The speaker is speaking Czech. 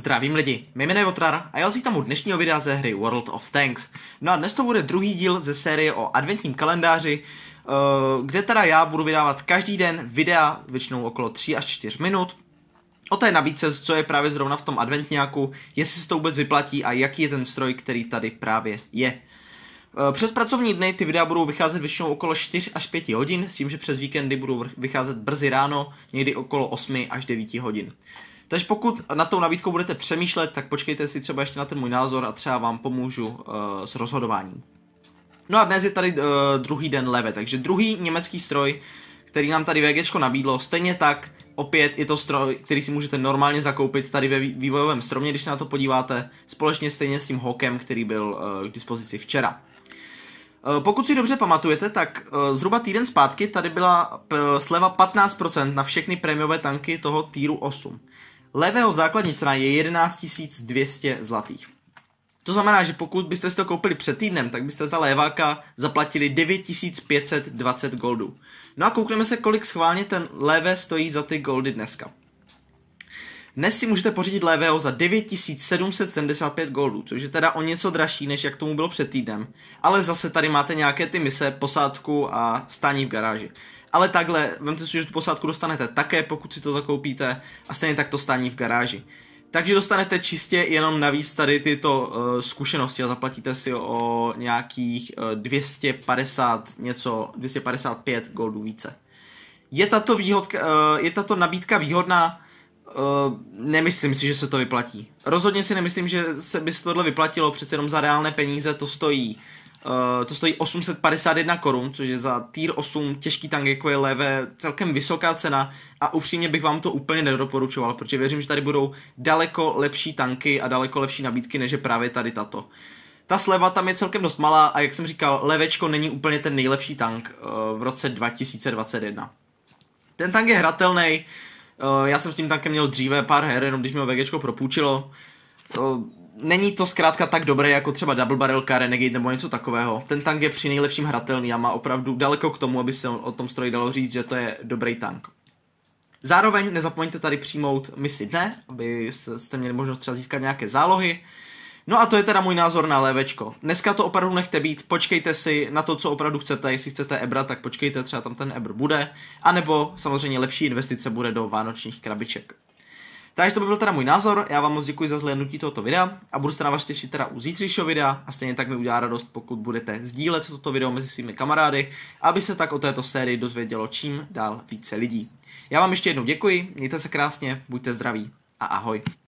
Zdravím lidi, mé jméno je Otrar a já si vítám u dnešního videa ze hry World of Tanks. No a dnes to bude druhý díl ze série o adventním kalendáři, eh, kde teda já budu vydávat každý den videa, většinou okolo 3 až 4 minut, o té nabídce, co je právě zrovna v tom adventňáku, jestli se to vůbec vyplatí a jaký je ten stroj, který tady právě je. Eh, přes pracovní dny ty videa budou vycházet většinou okolo 4 až 5 hodin, s tím, že přes víkendy budou vycházet brzy ráno, někdy okolo 8 až 9 hodin. Takže pokud na tou nabídkou budete přemýšlet, tak počkejte si třeba ještě na ten můj názor a třeba vám pomůžu uh, s rozhodováním. No a dnes je tady uh, druhý den leve, takže druhý německý stroj, který nám tady VG nabídlo, stejně tak opět je to stroj, který si můžete normálně zakoupit tady ve vývojovém stromě, když se na to podíváte, společně stejně s tím hokem, který byl uh, k dispozici včera. Pokud si dobře pamatujete, tak zhruba týden zpátky tady byla sleva 15% na všechny prémiové tanky toho týru 8 levého základní cena je 11 200 zlatých. To znamená, že pokud byste si to koupili před týdnem, tak byste za léváka zaplatili 9520 goldů. No a koukneme se, kolik schválně ten levé stojí za ty goldy dneska. Dnes si můžete pořídit levého za 9775 goldů, což je teda o něco dražší, než jak tomu bylo před týdnem. Ale zase tady máte nějaké ty mise, posádku a stání v garáži. Ale takhle, vemte si, že tu posádku dostanete také, pokud si to zakoupíte a stejně tak to stání v garáži. Takže dostanete čistě jenom navíc tady tyto uh, zkušenosti a zaplatíte si o nějakých uh, eh, 250 něco, 255 goldů více. Je tato, výhodka, uh, je tato nabídka výhodná? Uh, nemyslím si, že se to vyplatí. Rozhodně si nemyslím, že se by se tohle vyplatilo, přece jenom za reálné peníze to stojí Uh, to stojí 851 korun, což je za tier 8 těžký jako je levé celkem vysoká cena a upřímně bych vám to úplně nedoporučoval, protože věřím, že tady budou daleko lepší tanky a daleko lepší nabídky, než je právě tady tato. Ta sleva tam je celkem dost malá a jak jsem říkal, levečko není úplně ten nejlepší tank uh, v roce 2021. Ten tank je hratelný, uh, eh, já jsem s tím tankem měl dříve pár her, jenom když mi ho VGčko propůjčilo není to zkrátka tak dobré jako třeba Double barrel Car Renegade nebo něco takového. Ten tank je při nejlepším hratelný a má opravdu daleko k tomu, aby se o tom stroji dalo říct, že to je dobrý tank. Zároveň nezapomeňte tady přijmout misi dne, aby jste měli možnost třeba získat nějaké zálohy. No a to je teda můj názor na levečko. Dneska to opravdu nechte být, počkejte si na to, co opravdu chcete, jestli chcete Ebra, tak počkejte, třeba tam ten Ebr bude, anebo samozřejmě lepší investice bude do vánočních krabiček. Takže to by byl teda můj názor, já vám moc děkuji za zhlédnutí tohoto videa a budu se na vás těšit teda u zítřejšího videa a stejně tak mi udělá radost, pokud budete sdílet toto video mezi svými kamarády, aby se tak o této sérii dozvědělo čím dál více lidí. Já vám ještě jednou děkuji, mějte se krásně, buďte zdraví a ahoj.